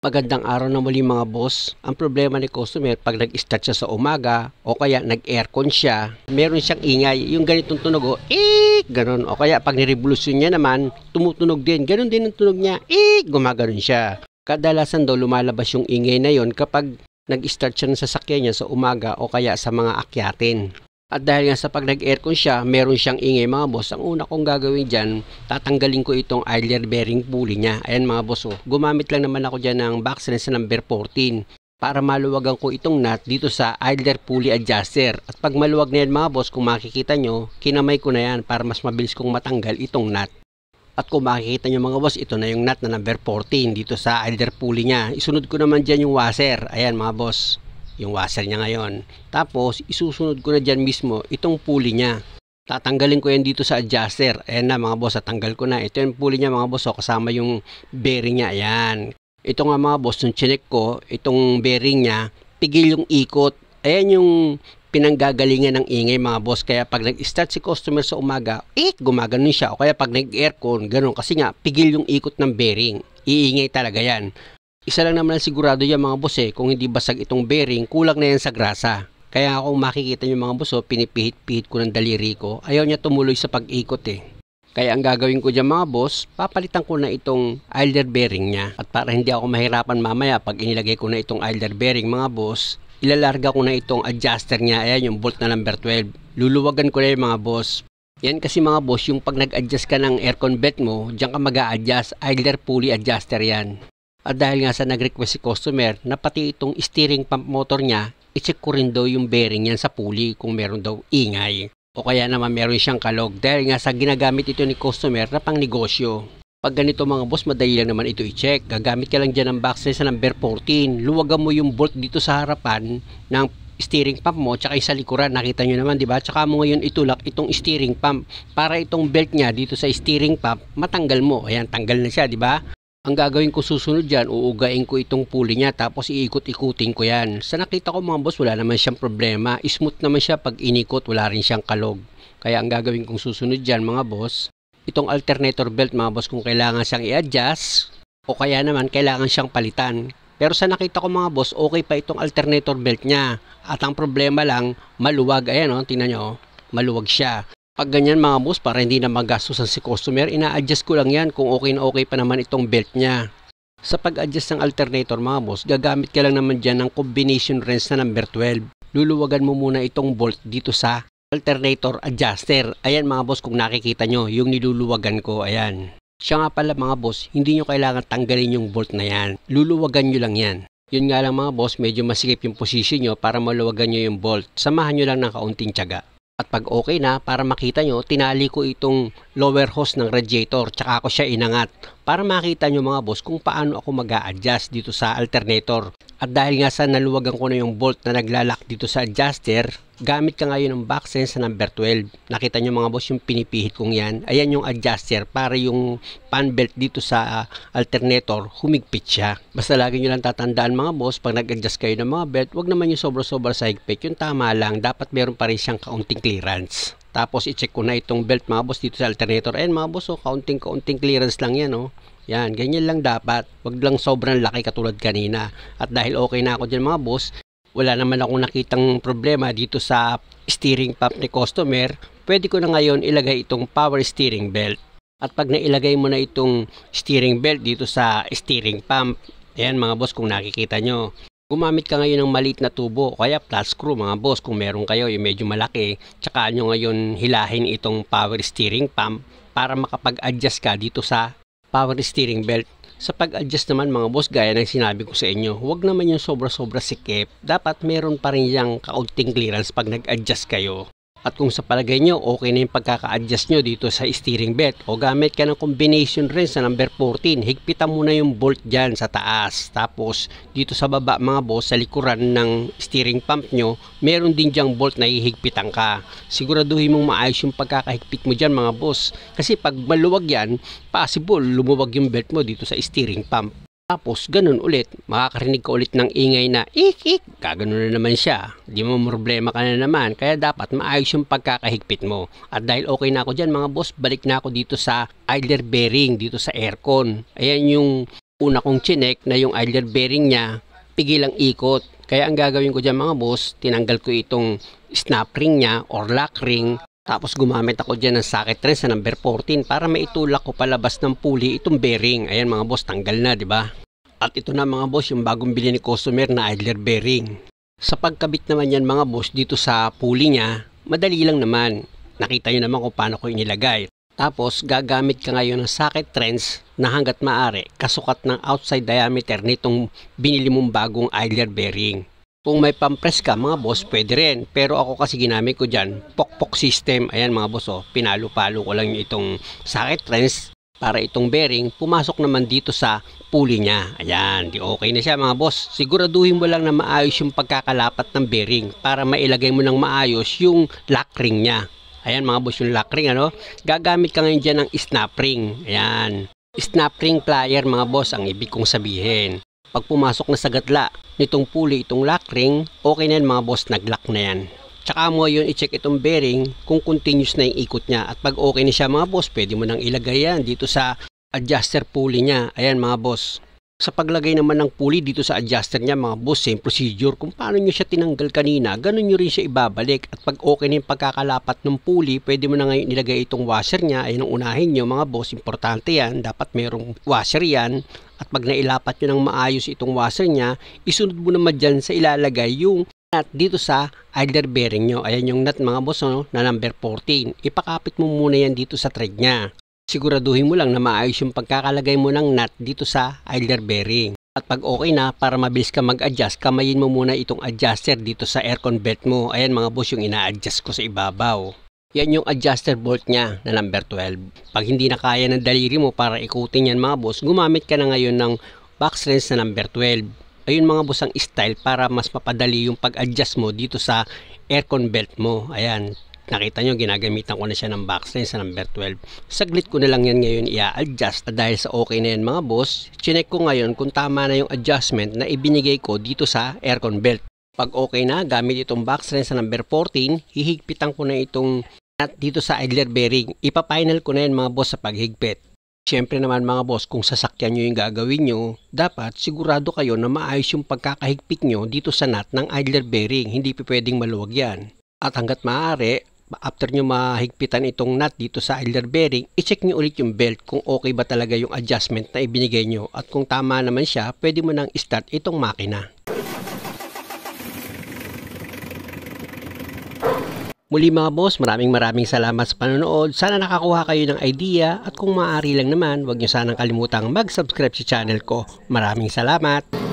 Magandang araw na muli mga boss. Ang problema ni customer pag nag-start siya sa umaga o kaya nag-aircon siya, meron siyang ingay. Yung ganitong tunog o, oh, eek, eh, ganun. O kaya pag nirevolusyon niya naman, tumutunog din. Ganun din ang tunog niya, eh, gumagano siya. Kadalasan daw lumalabas yung ingay na yon kapag nag-start siya ng sasakyan niya sa umaga o kaya sa mga akyatin. At dahil nga sa pag nag-aircon siya, meron siyang ingay mga boss. Ang una kong gagawin dyan, tatanggalin ko itong idler bearing pulley niya. Ayan mga boss, oh. gumamit lang naman ako dyan ng box sa number 14 para maluwagan ko itong nut dito sa idler pulley adjuster. At pag maluwag na yan mga boss, kung makikita nyo, kinamay ko na yan para mas mabilis kong matanggal itong nut. At kung makikita nyo mga boss, ito na yung nut na number 14 dito sa idler pulley niya. Isunod ko naman dyan yung washer. Ayan mga boss yung washer niya ngayon. Tapos, isusunod ko na dyan mismo itong pulley niya. Tatanggalin ko yan dito sa adjuster. Ayan na mga boss, tanggal ko na. Ito yung pulley niya mga boss, so, oh, kasama yung bearing niya. Ayan. Ito nga mga boss, nung chinek ko, itong bearing niya, pigil yung ikot. Ayan yung pinanggagalingan ng ingay mga boss. Kaya pag nag-start si customer sa umaga, eh, gumaganon siya. O kaya pag nag-aircon, ganun. Kasi nga, pigil yung ikot ng bearing. Iingay talaga yan. Isa lang naman ang sigurado yan mga boss eh, kung hindi basag itong bearing, kulang na yan sa grasa. Kaya kung makikita nyo mga boss, oh, pinipihit-pihit ko ng daliri ko, ayaw niya tumuloy sa pag-ikot eh. Kaya ang gagawin ko dyan mga boss, papalitan ko na itong idler bearing niya. At para hindi ako mahirapan mamaya pag inilagay ko na itong idler bearing mga boss, ilalarga ko na itong adjuster niya, ayan yung bolt na number 12. Luluwagan ko na yung mga boss yan kasi mga boss, yung pag nag-adjust ka ng aircon vent mo, diyan ka mag a adjust idler pulley adjuster yan. At dahil nga sa nag-request si customer na pati itong steering pump motor niya, i-check ko rin daw yung bearing niyan sa pulley kung meron daw ingay. O kaya naman meron siyang kalog dahil nga sa ginagamit ito ni customer na pang negosyo. Pag ganito mga boss, madali lang naman ito i-check. Gagamit ka lang dyan ng box sa number 14. Luwagan mo yung bolt dito sa harapan ng steering pump mo tsaka isa likuran nakita nyo naman di ba tsaka mo ngayon itulak itong steering pump para itong belt niya dito sa steering pump matanggal mo ayan tanggal na siya di ba ang gagawin ko susunod dyan, uugain ko itong pulley niya tapos iikot-ikutin ko yan. Sa nakita ko mga boss, wala naman siyang problema. Smooth naman siya pag inikot, wala rin siyang kalog. Kaya ang gagawin kong susunod dyan mga boss, itong alternator belt mga boss kung kailangan siyang i-adjust o kaya naman kailangan siyang palitan. Pero sa nakita ko mga boss, okay pa itong alternator belt niya. At ang problema lang, maluwag. Ayan o, oh, tingnan nyo, oh, maluwag siya. Pag ganyan mga boss, para hindi na magastos si customer, ina-adjust ko lang yan kung okay na okay pa naman itong belt niya. Sa pag-adjust ng alternator mga boss, gagamit ka lang naman dyan ng combination wrench na number 12. Luluwagan mo muna itong bolt dito sa alternator adjuster. Ayan mga boss kung nakikita nyo, yung niluluwagan ko, ayan. Siya nga pala mga boss, hindi nyo kailangan tanggalin yung bolt na yan. Luluwagan nyo lang yan. Yun nga lang mga boss, medyo masikip yung position nyo para maluwagan nyo yung bolt. Samahan nyo lang ng kaunting tiyaga. At pag okay na, para makita nyo, tinali ko itong lower hose ng radiator tsaka ako siya inangat para makita nyo mga boss kung paano ako mag adjust dito sa alternator. At dahil nga sa naluwagan ko na yung bolt na naglalak dito sa adjuster, gamit ka ngayon ng box sense sa number 12. Nakita nyo mga boss yung pinipihit kong yan. Ayan yung adjuster para yung pan belt dito sa ah, alternator humigpit siya. Basta lagi nyo lang tatandaan mga boss pag nag-adjust kayo ng mga belt, wag naman yung sobra-sobra sa higpit. Yung tama lang, dapat meron pa rin siyang kaunting clearance. Tapos i-check ko na itong belt mga boss dito sa alternator. Ayan mga boss, oh, kaunting-kaunting clearance lang yan. Oh. Yan, ganyan lang dapat. Huwag lang sobrang laki katulad kanina. At dahil okay na ako dyan mga boss, wala naman akong nakitang problema dito sa steering pump ni customer, pwede ko na ngayon ilagay itong power steering belt. At pag nailagay mo na itong steering belt dito sa steering pump, ayan mga boss kung nakikita nyo, gumamit ka ngayon ng maliit na tubo, kaya plus screw mga boss kung meron kayo, yung medyo malaki, tsaka nyo ngayon hilahin itong power steering pump para makapag-adjust ka dito sa power steering belt. Sa pag-adjust naman mga boss, gaya ng sinabi ko sa inyo, huwag naman yung sobra-sobra sikip. Dapat meron pa rin yung kaunting clearance pag nag-adjust kayo. At kung sa palagay nyo, okay na yung pagkaka-adjust nyo dito sa steering belt o gamit ka ng combination rin sa number 14, higpitan mo na yung bolt dyan sa taas. Tapos dito sa baba mga boss, sa likuran ng steering pump nyo, meron din dyang bolt na ihigpitan ka. Siguraduhin mong maayos yung pagkakahigpit mo dyan mga boss. Kasi pag maluwag yan, possible lumuwag yung belt mo dito sa steering pump. Tapos, ganun ulit, makakarinig ka ulit ng ingay na ik-ik, gaganon na naman siya. Di mo problema ka na naman, kaya dapat maayos yung pagkakahigpit mo. At dahil okay na ako dyan mga boss, balik na ako dito sa idler bearing, dito sa aircon. Ayan yung una kong chinek na yung idler bearing niya, pigil ang ikot. Kaya ang gagawin ko dyan mga boss, tinanggal ko itong snap ring niya or lock ring tapos gumamit ako dyan ng socket wrench sa number 14 para maitulak ko palabas ng pulley itong bearing. Ayan mga boss, tanggal na, di ba? At ito na mga boss, yung bagong bilhin ni customer na idler bearing. Sa pagkabit naman yan mga boss dito sa pulley niya, madali lang naman. Nakita nyo naman kung paano ko inilagay. Tapos gagamit ka ngayon ng socket wrench na hanggat maaari kasukat ng outside diameter nitong binili mong bagong idler bearing. Kung may pampres ka, mga boss, pwede rin. Pero ako kasi ginamit ko dyan, pokpok -pok system. Ayan mga boss, oh, pinalo-palo ko lang itong socket wrench para itong bearing pumasok naman dito sa pulley niya. Ayan, di okay na siya mga boss. Siguraduhin mo lang na maayos yung pagkakalapat ng bearing para mailagay mo ng maayos yung lock ring niya. Ayan mga boss, yung lock ring ano. Gagamit ka ngayon dyan ng snap ring. Ayan. Snap ring plier mga boss ang ibig kong sabihin. Pag pumasok na sa gatla nitong pulley itong lock ring, okay na yan mga boss, nag-lock na yan. Tsaka mo yun i-check itong bearing kung continuous na yung ikot niya. At pag okay na siya mga boss, pwede mo nang ilagay yan dito sa adjuster pulley niya. Ayan mga boss. Sa paglagay naman ng pulley dito sa adjuster niya mga boss, same procedure kung paano nyo siya tinanggal kanina, ganun nyo rin siya ibabalik. At pag okay na yung pagkakalapat ng pulley, pwede mo na ngayon ilagay itong washer niya. Ayan ang unahin nyo mga boss, importante yan. Dapat merong washer yan at pag nailapat nyo ng maayos itong washer nya, isunod mo naman dyan sa ilalagay yung nut dito sa idler bearing nyo. Ayan yung nut mga boss no, na number 14. Ipakapit mo muna yan dito sa thread nya. Siguraduhin mo lang na maayos yung pagkakalagay mo ng nut dito sa idler bearing. At pag okay na, para mabilis ka mag-adjust, kamayin mo muna itong adjuster dito sa aircon belt mo. Ayan mga boss yung ina-adjust ko sa ibabaw. Yan yung adjuster bolt niya na number 12. Pag hindi na kaya ng daliri mo para ikutin yan mga boss, gumamit ka na ngayon ng box lens na number 12. Ayun mga boss ang style para mas mapadali yung pag-adjust mo dito sa aircon belt mo. Ayan, nakita nyo ginagamitan ko na siya ng box lens na number 12. Saglit ko na lang yan ngayon i-adjust dahil sa okay na yan mga boss. Chinek ko ngayon kung tama na yung adjustment na ibinigay ko dito sa aircon belt. Pag okay na, gamit itong box lens na number 14, hihigpitan ko na itong at dito sa idler bearing, ipa-final ko na yan mga boss sa paghigpit. Siyempre naman mga boss, kung sasakyan nyo yung gagawin nyo, dapat sigurado kayo na maayos yung pagkakahigpit nyo dito sa nut ng idler bearing. Hindi pa pwedeng maluwag yan. At hanggat maaari, after nyo mahigpitan itong nut dito sa idler bearing, i-check nyo ulit yung belt kung okay ba talaga yung adjustment na ibinigay nyo at kung tama naman siya, pwede mo nang start itong makina. Muli mga boss, maraming maraming salamat sa panonood. Sana nakakuha kayo ng idea at kung maaari lang naman, huwag nyo sanang kalimutang mag-subscribe sa channel ko. Maraming salamat!